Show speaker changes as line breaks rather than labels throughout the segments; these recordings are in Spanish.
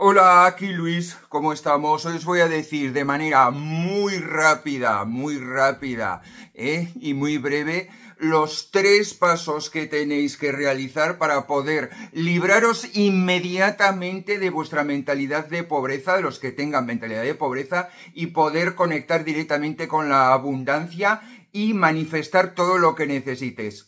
Hola, aquí Luis, ¿cómo estamos? os voy a decir de manera muy rápida, muy rápida ¿eh? y muy breve los tres pasos que tenéis que realizar para poder libraros inmediatamente de vuestra mentalidad de pobreza, de los que tengan mentalidad de pobreza, y poder conectar directamente con la abundancia y manifestar todo lo que necesites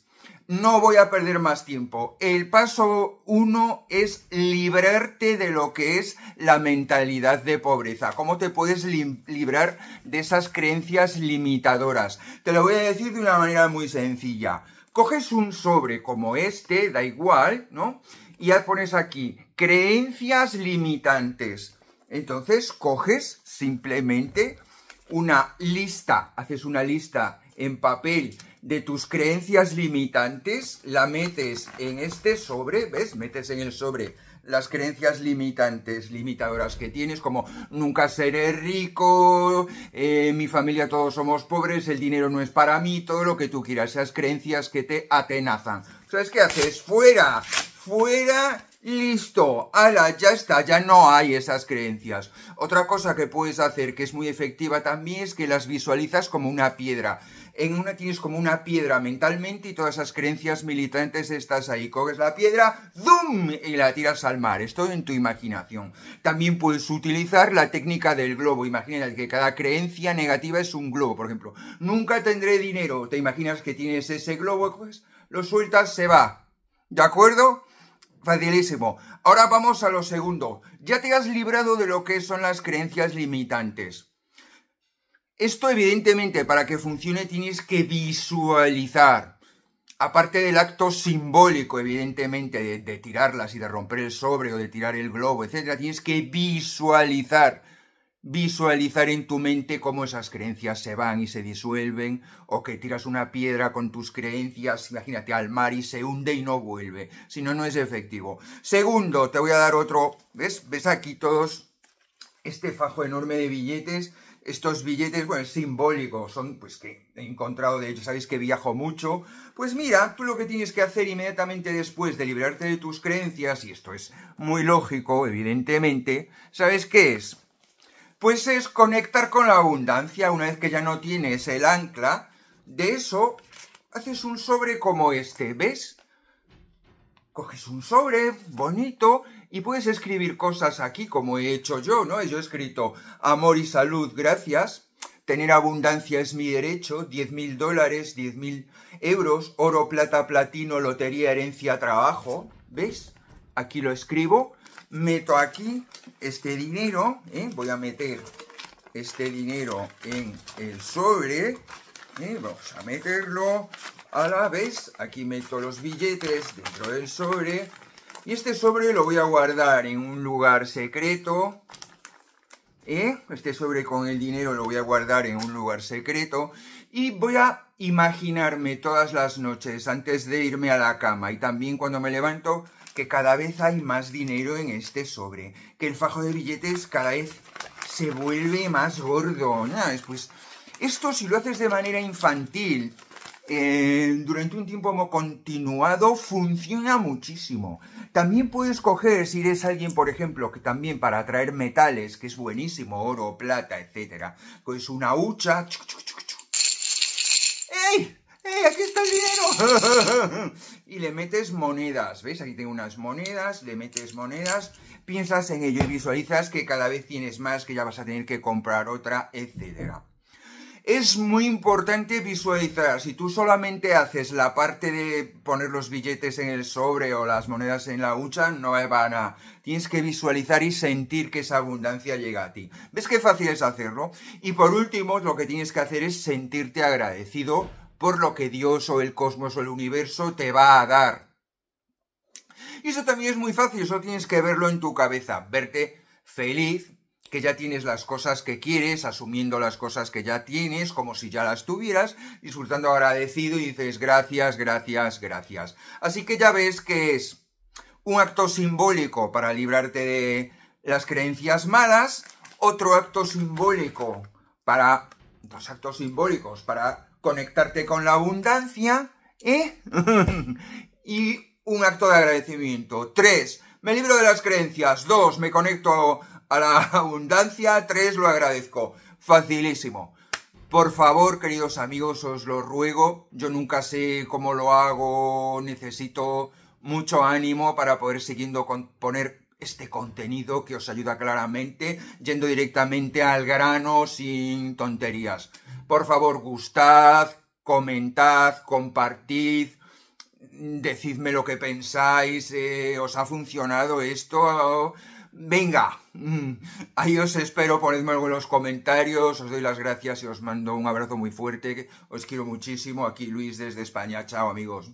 no voy a perder más tiempo. El paso uno es librarte de lo que es la mentalidad de pobreza. ¿Cómo te puedes librar de esas creencias limitadoras? Te lo voy a decir de una manera muy sencilla. Coges un sobre como este, da igual, ¿no? Y ya pones aquí, creencias limitantes. Entonces coges simplemente una lista, haces una lista en papel de tus creencias limitantes, la metes en este sobre, ¿ves? Metes en el sobre las creencias limitantes, limitadoras que tienes, como nunca seré rico, eh, mi familia todos somos pobres, el dinero no es para mí, todo lo que tú quieras, esas creencias que te atenazan. ¿Sabes qué haces? Fuera, fuera, listo, ala, ya está, ya no hay esas creencias. Otra cosa que puedes hacer que es muy efectiva también es que las visualizas como una piedra en una tienes como una piedra mentalmente y todas esas creencias militantes estás ahí. Coges la piedra, ¡zum! y la tiras al mar. Esto en tu imaginación. También puedes utilizar la técnica del globo. Imagínate que cada creencia negativa es un globo. Por ejemplo, nunca tendré dinero. Te imaginas que tienes ese globo, pues lo sueltas, se va. ¿De acuerdo? Facilísimo. Ahora vamos a lo segundo. Ya te has librado de lo que son las creencias limitantes. Esto evidentemente para que funcione tienes que visualizar. Aparte del acto simbólico, evidentemente, de, tirarlas y de romper el sobre o de tirar el globo, etc., tienes que visualizar, visualizar en tu mente cómo esas creencias se van y se disuelven, o que tiras una piedra con tus creencias, imagínate, al mar y se hunde y no vuelve, si no, no es efectivo. Segundo, te voy a dar otro, ¿ves? ¿Ves aquí todos este fajo enorme de billetes. Estos billetes, bueno, simbólicos son, pues que he encontrado, de hecho, sabéis que viajo mucho. Pues mira, tú lo que tienes que hacer inmediatamente después de librarte de tus creencias, y esto es muy lógico, evidentemente, ¿sabes qué es? Pues es conectar con la abundancia una vez que ya no tienes el ancla. De eso, haces un sobre como este, ¿ves? Coges un sobre bonito y puedes escribir cosas aquí como he hecho yo, ¿no? Yo he escrito amor y salud, gracias. Tener abundancia es mi derecho, 10.000 dólares, 10.000 euros, oro, plata, platino, lotería, herencia, trabajo. ¿Veis? Aquí lo escribo. Meto aquí este dinero, ¿eh? voy a meter este dinero en el sobre. ¿eh? Vamos a meterlo. a la vez. Aquí meto los billetes dentro del sobre. Y este sobre lo voy a guardar en un lugar secreto. ¿eh? Este sobre con el dinero lo voy a guardar en un lugar secreto. Y voy a imaginarme todas las noches antes de irme a la cama y también cuando me levanto que cada vez hay más dinero en este sobre. Que el fajo de billetes cada vez se vuelve más gordo. Nada, esto si lo haces de manera infantil, eh, durante un tiempo continuado funciona muchísimo. También puedes coger, si eres alguien, por ejemplo, que también para atraer metales, que es buenísimo, oro, plata, etcétera, pues una hucha. ¡Ey! ¡Ey! aquí está el dinero! y le metes monedas, veis Aquí tengo unas monedas, le metes monedas, piensas en ello y visualizas que cada vez tienes más, que ya vas a tener que comprar otra, etcétera es muy importante visualizar. Si tú solamente haces la parte de poner los billetes en el sobre o las monedas en la hucha, no va a Tienes que visualizar y sentir que esa abundancia llega a ti. ¿Ves qué fácil es hacerlo? Y por último, lo que tienes que hacer es sentirte agradecido por lo que Dios o el cosmos o el universo te va a dar. Y eso también es muy fácil, eso tienes que verlo en tu cabeza, verte feliz que ya tienes las cosas que quieres, asumiendo las cosas que ya tienes, como si ya las tuvieras, disfrutando agradecido y dices gracias, gracias, gracias. Así que ya ves que es un acto simbólico para librarte de las creencias malas, otro acto simbólico para... dos actos simbólicos para conectarte con la abundancia, ¿eh? y un acto de agradecimiento. Tres, me libro de las creencias. Dos, me conecto a la abundancia, tres lo agradezco. Facilísimo. Por favor, queridos amigos, os lo ruego. Yo nunca sé cómo lo hago, necesito mucho ánimo para poder siguiendo con poner este contenido que os ayuda claramente, yendo directamente al grano sin tonterías. Por favor, gustad, comentad, compartid, decidme lo que pensáis, eh, os ha funcionado esto, Venga, mm, ahí os espero, ponedme algo en los comentarios, os doy las gracias y os mando un abrazo muy fuerte, os quiero muchísimo, aquí Luis desde España, chao amigos.